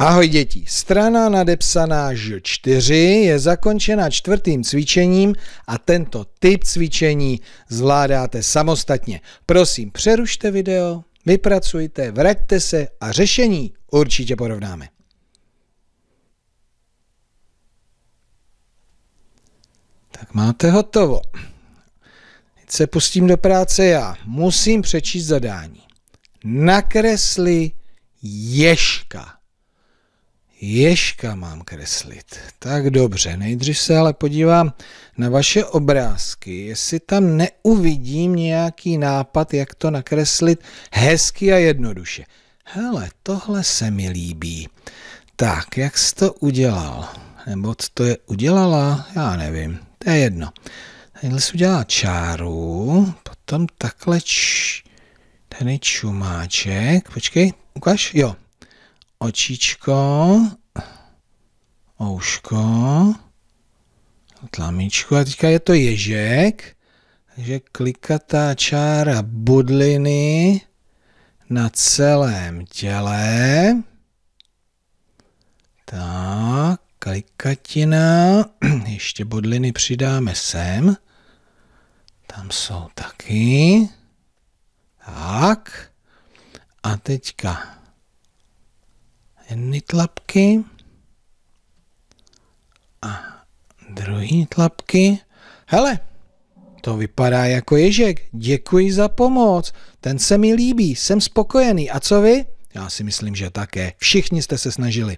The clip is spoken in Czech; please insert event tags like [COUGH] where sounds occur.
Ahoj děti, strana nadepsaná Ž4 je zakončena čtvrtým cvičením a tento typ cvičení zvládáte samostatně. Prosím, přerušte video, vypracujte, vraťte se a řešení určitě porovnáme. Tak máte hotovo. Teď se pustím do práce já. Musím přečíst zadání. Nakresli ješka. Ježka mám kreslit. Tak dobře, nejdřív se ale podívám na vaše obrázky, jestli tam neuvidím nějaký nápad, jak to nakreslit hezky a jednoduše. Hele, tohle se mi líbí. Tak, jak jsi to udělal? Nebo co to je udělala? Já nevím, to je jedno. Tadyhle si udělá čáru, potom takhle č... Tady čumáček, počkej, ukáž? jo, Očičko, ouško, tlamičko a teďka je to ježek, takže klikatá čára budliny na celém těle. Tak, klikatina, [CLEARS THROAT] ještě budliny přidáme sem. Tam jsou taky. Tak. A teďka jedny tlapky a druhý tlapky. Hele, to vypadá jako ježek. Děkuji za pomoc. Ten se mi líbí, jsem spokojený. A co vy? Já si myslím, že také. Všichni jste se snažili.